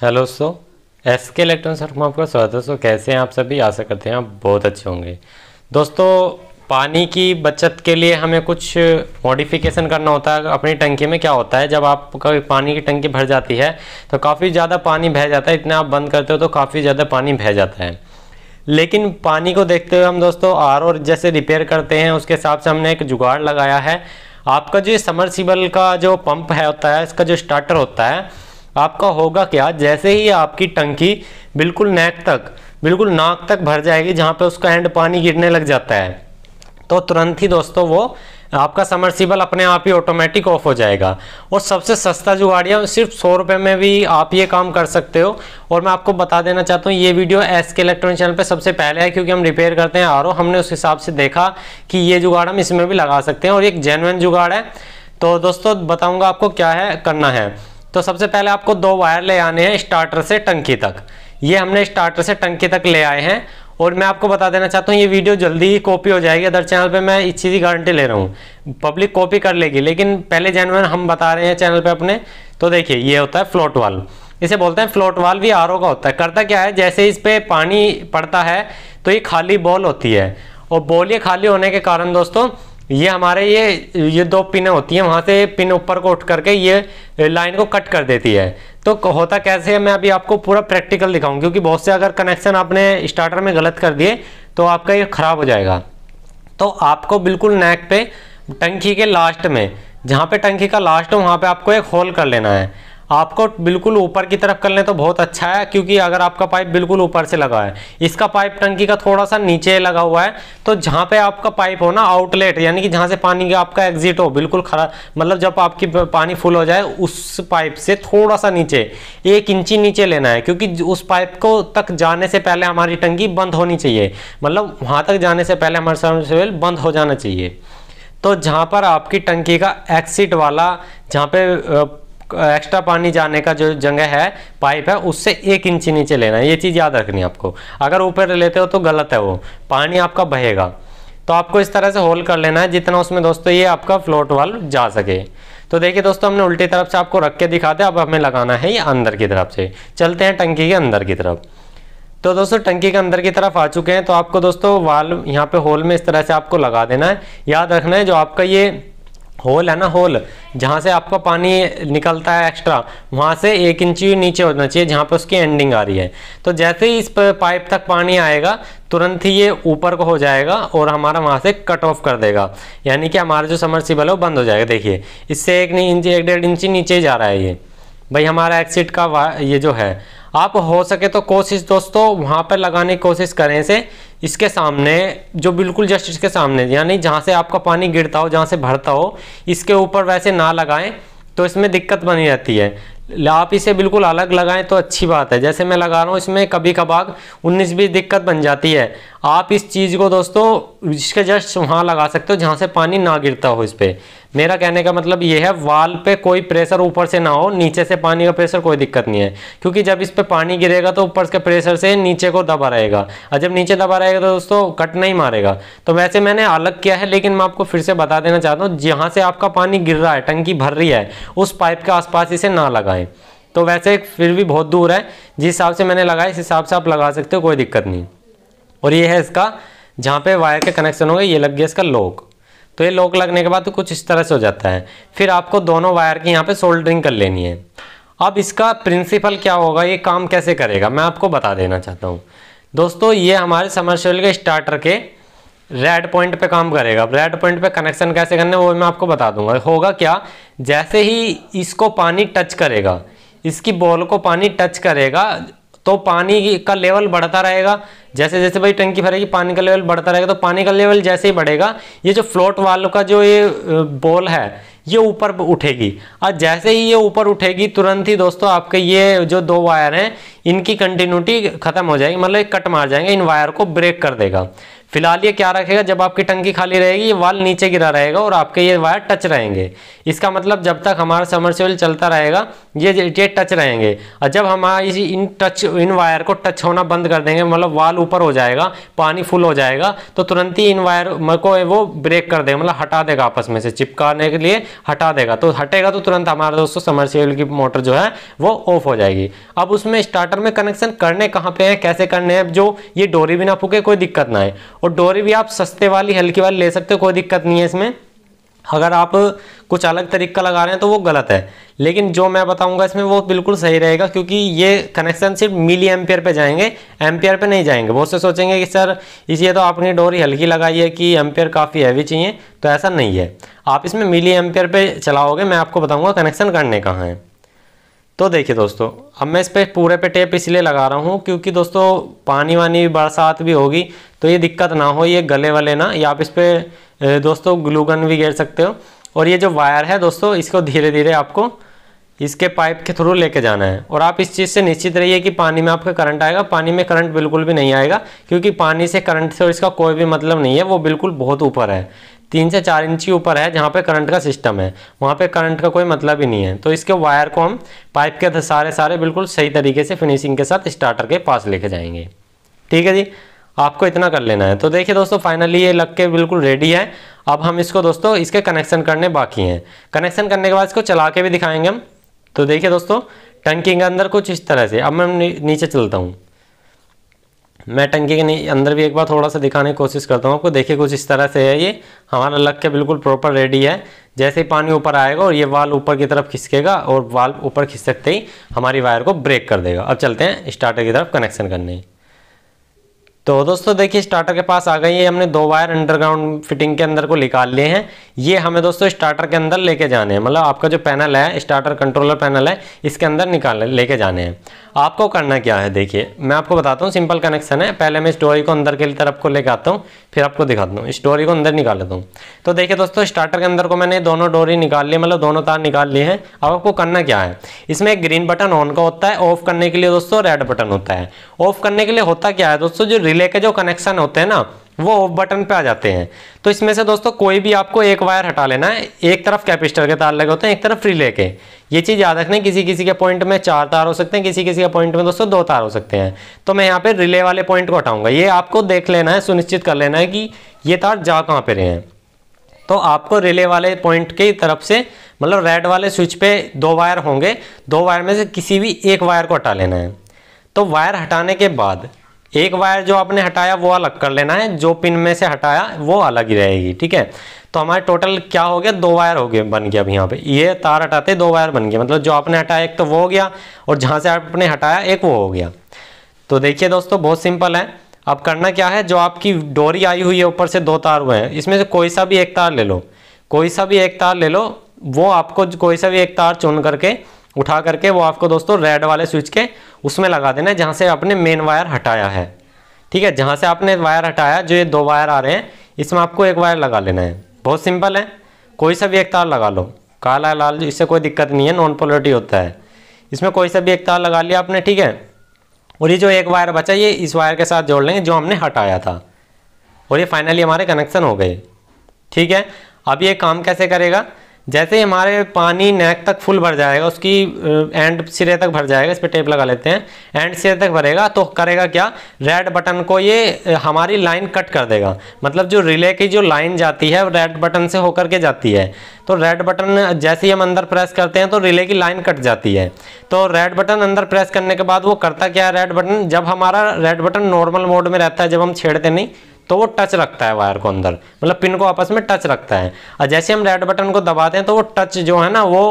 hello so S K electronics sir में आपका स्वागत है सो कैसे हैं आप सभी आशा करते हैं आप बहुत अच्छे होंगे दोस्तों पानी की बचत के लिए हमें कुछ मॉडिफिकेशन करना होता है अपनी टंकी में क्या होता है जब आपका पानी की टंकी भर जाती है तो काफ़ी ज़्यादा पानी बह जाता है इतना आप बंद करते हो तो काफ़ी ज़्यादा पानी बह जाता है लेकिन पानी को देखते हुए हम दोस्तों आर जैसे रिपेयर करते हैं उसके हिसाब से हमने एक जुगाड़ लगाया है आपका जो समरसीबल का जो पंप है होता है इसका जो स्टार्टर होता है आपका होगा क्या जैसे ही आपकी टंकी बिल्कुल नेक तक बिल्कुल नाक तक भर जाएगी जहाँ पे उसका हैंड पानी गिरने लग जाता है तो तुरंत ही दोस्तों वो आपका समरसीबल अपने आप ही ऑटोमेटिक ऑफ हो जाएगा और सबसे सस्ता जुगाड़िया सिर्फ सौ रुपये में भी आप ये काम कर सकते हो और मैं आपको बता देना चाहता हूँ ये video S K electronic channel पे सबसे पहले है क्योंकि हम रिपेयर करते हैं आर हमने उस हिसाब से देखा कि ये जुगाड़ हम इसमें भी लगा सकते हैं और एक जेनवन जुगाड़ है तो दोस्तों बताऊँगा आपको क्या है करना है तो सबसे पहले आपको दो वायर ले आने हैं स्टार्टर से टंकी तक ये हमने स्टार्टर से टंकी तक ले आए हैं और मैं आपको बता देना चाहता हूँ ये वीडियो जल्दी ही कॉपी हो जाएगी अदर चैनल पे मैं इस चीज़ की गारंटी ले रहा हूँ पब्लिक कॉपी कर लेगी लेकिन पहले जैनवन हम बता रहे हैं चैनल पे अपने तो देखिए ये होता है फ्लोट वाल इसे बोलते हैं फ्लोट वाल भी आर का होता है करता क्या है जैसे इस पर पानी पड़ता है तो ये खाली बॉल होती है और बॉल ये खाली होने के कारण दोस्तों ये हमारे ये ये दो पिन होती हैं वहाँ से पिन ऊपर को उठ करके ये लाइन को कट कर देती है तो होता कैसे है मैं अभी आपको पूरा प्रैक्टिकल दिखाऊँ क्योंकि बहुत से अगर कनेक्शन आपने स्टार्टर में गलत कर दिए तो आपका ये ख़राब हो जाएगा तो आपको बिल्कुल नेक पे टंकी के लास्ट में जहाँ पे टंकी का लास्ट हो वहाँ पे आपको एक होल कर लेना है आपको बिल्कुल ऊपर की तरफ कर लें तो बहुत अच्छा है क्योंकि अगर आपका पाइप बिल्कुल ऊपर से लगा है इसका पाइप टंकी का थोड़ा सा नीचे लगा हुआ है तो जहाँ पे आपका पाइप हो ना आउटलेट यानी कि जहाँ से पानी का आपका एग्जिट हो बिल्कुल खराब मतलब जब आपकी पानी फुल हो जाए उस पाइप से थोड़ा सा नीचे एक इंची नीचे लेना है क्योंकि उस पाइप को तक जाने से पहले हमारी टंकी बंद होनी चाहिए मतलब वहाँ तक जाने से पहले हमारा सर्विस बंद हो जाना चाहिए तो जहाँ पर आपकी टंकी का एक्सिट वाला जहाँ पे एक्स्ट्रा पानी जाने का जो जगह है पाइप है उससे एक इंच नीचे लेना है ये चीज़ याद रखनी है आपको अगर ऊपर लेते हो तो गलत है वो पानी आपका बहेगा तो आपको इस तरह से होल कर लेना है जितना उसमें दोस्तों ये आपका फ्लोट वाल जा सके तो देखिए दोस्तों हमने उल्टी तरफ से आपको रख के दिखाते अब हमें लगाना है ये अंदर की तरफ से चलते हैं टंकी के अंदर की तरफ तो दोस्तों टंकी के अंदर की तरफ आ चुके हैं तो आपको दोस्तों वाल यहाँ पे होल में इस तरह से आपको लगा देना है याद रखना है जो आपका ये होल है ना होल जहाँ से आपका पानी निकलता है एक्स्ट्रा वहाँ से एक इंची नीचे होना चाहिए जहाँ पर उसकी एंडिंग आ रही है तो जैसे ही इस पाइप तक पानी आएगा तुरंत ही ये ऊपर को हो जाएगा और हमारा वहाँ से कट ऑफ कर देगा यानी कि हमारा जो समर्सिबल है वो बंद हो जाएगा देखिए इससे एक इंच एक डेढ़ इंची नीचे जा रहा है ये भाई हमारा एक्सिट का ये जो है आप हो सके तो कोशिश दोस्तों वहाँ पर लगाने की कोशिश करें इसे इसके सामने जो बिल्कुल जस्ट इसके सामने यानी जहाँ से आपका पानी गिरता हो जहाँ से भरता हो इसके ऊपर वैसे ना लगाएं तो इसमें दिक्कत बनी रहती है आप इसे बिल्कुल अलग लगाएं तो अच्छी बात है जैसे मैं लगा रहा हूँ इसमें कभी कभार उन्नीस बीस दिक्कत बन जाती है आप इस चीज़ को दोस्तों इसके जस्ट वहाँ लगा सकते हो जहाँ से पानी ना गिरता हो इस पर मेरा कहने का मतलब ये है वाल पे कोई प्रेशर ऊपर से ना हो नीचे से पानी का प्रेशर कोई दिक्कत नहीं है क्योंकि जब इस पर पानी गिरेगा तो ऊपर के प्रेशर से नीचे को दबा रहेगा और जब नीचे दबा रहेगा तो दोस्तों कट नहीं मारेगा तो वैसे मैंने अलग किया है लेकिन मैं आपको फिर से बता देना चाहता हूँ जहाँ से आपका पानी गिर रहा है टंकी भर रही है उस पाइप के आसपास इसे ना लगाएं तो वैसे फिर भी बहुत दूर है जिस हिसाब से मैंने लगाया इस हिसाब से आप लगा सकते हो कोई दिक्कत नहीं और ये है इसका जहाँ पे वायर के कनेक्शन होंगे ये लग गया इसका लॉक तो ये लॉक लगने के बाद तो कुछ इस तरह से हो जाता है फिर आपको दोनों वायर की यहाँ पे सोल्डरिंग कर लेनी है अब इसका प्रिंसिपल क्या होगा ये काम कैसे करेगा मैं आपको बता देना चाहता हूँ दोस्तों ये हमारे समर सेल के स्टार्टर के रेड पॉइंट पे काम करेगा अब रेड पॉइंट पे कनेक्शन कैसे करना है वो मैं आपको बता दूंगा होगा क्या जैसे ही इसको पानी टच करेगा इसकी बॉल को पानी टच करेगा तो पानी का लेवल बढ़ता रहेगा जैसे जैसे भाई टंकी भरेगी पानी का लेवल बढ़ता रहेगा तो पानी का लेवल जैसे ही बढ़ेगा ये जो फ्लोट वालों का जो ये बॉल है ये ऊपर उठेगी और जैसे ही ये ऊपर उठेगी तुरंत ही दोस्तों आपके ये जो दो वायर हैं इनकी कंटिन्यूटी खत्म हो जाएगी मतलब कट मार जाएंगे इन वायर को ब्रेक कर देगा फिलहाल ये क्या रखेगा जब आपकी टंकी खाली रहेगी ये वाल नीचे गिरा रहेगा और आपके ये वायर टच रहेंगे इसका मतलब जब तक हमारा समरसेबल चलता रहेगा ये ये टच रहेंगे और जब हमारा इस इन टच इन वायर को टच होना बंद कर देंगे मतलब वाल ऊपर हो जाएगा पानी फुल हो जाएगा तो तुरंत ही इन वायर को वो ब्रेक कर देगा मतलब हटा देगा आपस में से चिपकाने के लिए हटा देगा तो हटेगा तो तुरंत हमारा दोस्तों समरसेबल की मोटर जो है वो ऑफ हो जाएगी अब उसमें स्टार्टर में कनेक्शन करने कहाँ पे हैं कैसे करने हैं जो ये डोरी भी ना फूके कोई दिक्कत ना है और डोरी भी आप सस्ते वाली हल्की वाली ले सकते हो कोई दिक्कत नहीं है इसमें अगर आप कुछ अलग तरीका लगा रहे हैं तो वो गलत है लेकिन जो मैं बताऊंगा इसमें वो बिल्कुल सही रहेगा क्योंकि ये कनेक्शन सिर्फ मिली एम्पियर पे जाएंगे एम्पियर पे नहीं जाएंगे बहुत से सोचेंगे कि सर इसलिए तो आपने डोरी हल्की लगाई है कि एम्पियर काफ़ी हैवी चाहिए तो ऐसा नहीं है आप इसमें मिली एम्पियर पर चलाओगे मैं आपको बताऊँगा कनेक्शन करने कहाँ है तो देखिए दोस्तों अब मैं इस पर पूरे पे टेप इसलिए लगा रहा हूँ क्योंकि दोस्तों पानी वानी भी बरसात भी होगी तो ये दिक्कत ना हो ये गले वाले ना या आप इस पर दोस्तों ग्लूगन भी घेर सकते हो और ये जो वायर है दोस्तों इसको धीरे धीरे आपको इसके पाइप के थ्रू लेके जाना है और आप इस चीज़ से निश्चित रहिए कि पानी में आपका करंट आएगा पानी में करंट बिल्कुल भी नहीं आएगा क्योंकि पानी से करंट से और इसका कोई भी मतलब नहीं है वो बिल्कुल बहुत ऊपर है तीन से चार इंच ऊपर है जहाँ पे करंट का सिस्टम है वहाँ पे करंट का कोई मतलब ही नहीं है तो इसके वायर को हम पाइप के सारे सारे बिल्कुल सही तरीके से फिनिशिंग के साथ स्टार्टर के पास लेके जाएंगे ठीक है जी आपको इतना कर लेना है तो देखिए दोस्तों फाइनली ये लग के बिल्कुल रेडी है अब हम इसको दोस्तों इसके कनेक्शन करने बाकी हैं कनेक्शन करने के बाद इसको चला के भी दिखाएंगे हम तो देखिए दोस्तों टंकी के अंदर कुछ इस तरह से अब मैं नीचे चलता हूँ मैं टंकी के अंदर भी एक बार थोड़ा सा दिखाने की कोशिश करता हूँ आपको देखिए कुछ इस तरह से है ये हमारा लग के बिल्कुल प्रॉपर रेडी है जैसे ही पानी ऊपर आएगा और ये वाल ऊपर की तरफ खिसकेगा और वाल ऊपर खिसकते ही हमारी वायर को ब्रेक कर देगा अब चलते हैं स्टार्टर की तरफ कनेक्शन करने तो दोस्तों देखिए स्टार्टर के पास आ गई है हमने दो वायर अंडरग्राउंड फिटिंग के अंदर को निकाल लिए हैं ये हमें दोस्तों स्टार्टर के अंदर लेके जाने हैं मतलब आपका जो पैनल है स्टार्टर कंट्रोलर पैनल है इसके अंदर निकाल लेके जाने हैं आपको करना क्या है देखिए मैं आपको बताता हूँ सिंपल कनेक्शन है पहले मैं स्टोरी को अंदर के तरफ को लेकर आता हूँ फिर आपको दिखाता हूँ स्टोरी को अंदर निकाल लेता हूँ तो देखिए दोस्तों स्टार्टर के अंदर को मैंने दोनों डोरी निकाल ली मतलब दोनों तार निकाल लिए हैं अब आपको करना क्या है इसमें एक ग्रीन बटन ऑन का होता है ऑफ करने के लिए दोस्तों रेड बटन होता है ऑफ करने के लिए होता क्या है दोस्तों जो रिले के जो कनेक्शन होते हैं ना वो ऑफ बटन पे आ जाते हैं तो इसमें से दोस्तों कोई भी आपको एक वायर हटा लेना है एक तरफ कैपेसिटर के तार लगे होते हैं एक तरफ रिले के ये चीज़ याद रखना किसी किसी के पॉइंट में चार तार हो सकते हैं किसी किसी के पॉइंट में दोस्तों दो तार हो सकते हैं तो मैं यहाँ पे रिले वाले पॉइंट को हटाऊंगा ये आपको देख लेना है सुनिश्चित कर लेना है कि ये तार जा कहाँ पर रहे हैं तो आपको रिले वाले पॉइंट की तरफ से मतलब रेड वाले स्विच पे दो वायर होंगे दो वायर में से किसी भी एक वायर को हटा लेना है तो वायर हटाने के बाद एक वायर जो आपने हटाया वो अलग कर लेना है जो पिन में से हटाया वो अलग ही रहेगी ठीक है तो हमारे टोटल क्या हो गया दो वायर हो गए बन गया अब यहाँ पे ये तार हटाते दो वायर बन गया मतलब जो आपने हटाया एक तो वो हो गया और जहाँ से आपने हटाया एक वो हो गया तो देखिए दोस्तों बहुत सिंपल है अब करना क्या है जो आपकी डोरी आई हुई है ऊपर से दो तार हुए हैं इसमें से कोई सा भी एक तार ले लो कोई सा भी एक तार ले लो वो आपको कोई सा भी एक तार चुन करके उठा करके वो आपको दोस्तों रेड वाले स्विच के उसमें लगा देना है जहाँ से आपने मेन वायर हटाया है ठीक है जहाँ से आपने वायर हटाया जो ये दो वायर आ रहे हैं इसमें आपको एक वायर लगा लेना है बहुत सिंपल है कोई सा भी एक तार लगा लो काला लाल इससे कोई दिक्कत नहीं है नॉन पोलरिटी होता है इसमें कोई सा भी एक तार लगा लिया आपने ठीक है और ये जो एक वायर बचा ये इस वायर के साथ जोड़ लेंगे जो हमने हटाया था और ये फाइनली हमारे कनेक्शन हो गए ठीक है अब ये काम कैसे करेगा जैसे ही हमारे पानी नेक तक फुल भर जाएगा उसकी एंड सिरे तक भर जाएगा इस पर टेप लगा लेते हैं एंड सिरे तक भरेगा तो करेगा क्या रेड बटन को ये हमारी लाइन कट कर देगा मतलब जो रिले की जो लाइन जाती है रेड बटन से होकर के जाती है तो रेड बटन जैसे ही हम अंदर प्रेस करते हैं तो रिले की लाइन कट जाती है तो रेड बटन अंदर प्रेस करने के बाद वो करता क्या है रेड बटन जब हमारा रेड बटन नॉर्मल मोड में रहता है जब हम छेड़ते नहीं तो वो टच रखता है वायर को अंदर मतलब पिन को आपस में टच रखता है और जैसे हम रेड बटन को दबाते हैं तो वो टच जो है ना वो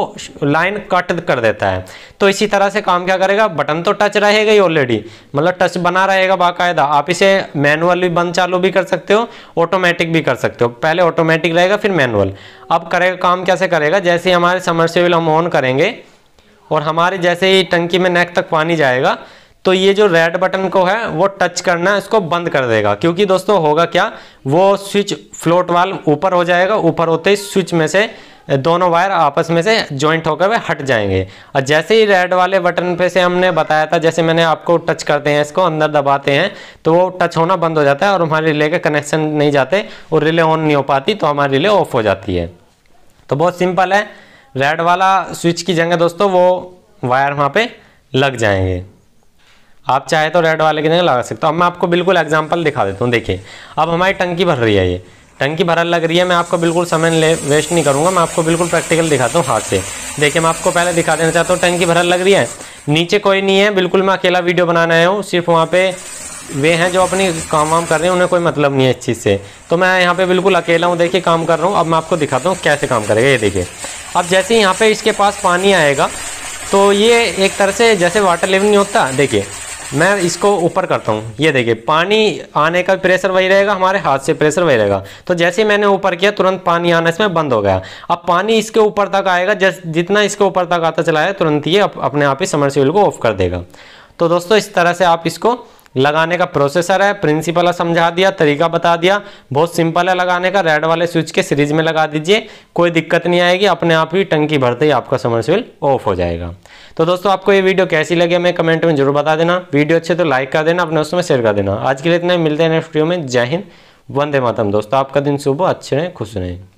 लाइन कट कर देता है तो इसी तरह से काम क्या करेगा बटन तो टच रहेगा ही ऑलरेडी मतलब टच बना रहेगा बाकायदा आप इसे मैनुअल भी बंद चालू भी कर सकते हो ऑटोमेटिक भी कर सकते हो पहले ऑटोमेटिक रहेगा फिर मैनुअल अब करेगा काम कैसे करेगा जैसे हमारे समरसेबल हम ऑन करेंगे और हमारे जैसे ही टंकी में नेक तक पानी जाएगा तो ये जो रेड बटन को है वो टच करना है इसको बंद कर देगा क्योंकि दोस्तों होगा क्या वो स्विच फ्लोट वाल ऊपर हो जाएगा ऊपर होते ही स्विच में से दोनों वायर आपस में से जॉइंट होकर वे हट जाएंगे और जैसे ही रेड वाले बटन पे से हमने बताया था जैसे मैंने आपको टच करते हैं इसको अंदर दबाते हैं तो वो टच होना बंद हो जाता है और हमारे रिले के कनेक्शन नहीं जाते और रिले ऑन नहीं हो पाती तो हमारी रिले ऑफ हो जाती है तो बहुत सिंपल है रेड वाला स्विच की जगह दोस्तों वो वायर वहाँ पर लग जाएंगे आप चाहे तो रेड वाले की जगह लगा सकते हो अब मैं आपको बिल्कुल एग्जाम्पल दिखा देता हूँ देखिए अब हमारी टंकी भर रही है ये टंकी भरा लग रही है मैं आपको बिल्कुल समय ले वेस्ट नहीं करूँगा मैं आपको बिल्कुल प्रैक्टिकल दिखाता हूँ हाथ से देखिए मैं आपको पहले दिखा देना चाहता हूँ टंकी भरा लग रही है नीचे कोई नहीं है बिल्कुल मैं अकेला वीडियो बनाना आया हूँ सिर्फ वहाँ पे वे हैं जो अपनी काम वाम कर रहे हैं उन्हें कोई मतलब नहीं है इस चीज़ से तो मैं यहाँ पे बिल्कुल अकेला हूँ देखिए काम कर रहा हूँ अब मैं आपको दिखाता हूँ कैसे काम करेगा ये देखिए अब जैसे यहाँ पे इसके पास पानी आएगा तो ये एक तरह से जैसे वाटर लेवल नहीं होता देखिए मैं इसको ऊपर करता हूँ ये देखिए पानी आने का प्रेशर वही रहेगा हमारे हाथ से प्रेशर वही रहेगा तो जैसे ही मैंने ऊपर किया तुरंत पानी आना इसमें बंद हो गया अब पानी इसके ऊपर तक आएगा जैसे जितना इसके ऊपर तक आता चला है तुरंत ये अप, अपने आप ही समरसीबल को ऑफ कर देगा तो दोस्तों इस तरह से आप इसको लगाने का प्रोसेसर है प्रिंसिपल समझा दिया तरीका बता दिया बहुत सिंपल है लगाने का रेड वाले स्विच के सीरीज में लगा दीजिए कोई दिक्कत नहीं आएगी अपने आप ही टंकी भरते ही आपका समरसिल ऑफ हो जाएगा तो दोस्तों आपको ये वीडियो कैसी लगी हमें कमेंट में जरूर बता देना वीडियो अच्छे तो लाइक कर देना अपने दोस्तों में शेयर कर देना आज के लिए इतना मिलते हैं नेक्स्ट वीडियो में जय हिंद वंदे मातम दोस्तों आपका दिन सुबह अच्छे रहें खुश रहें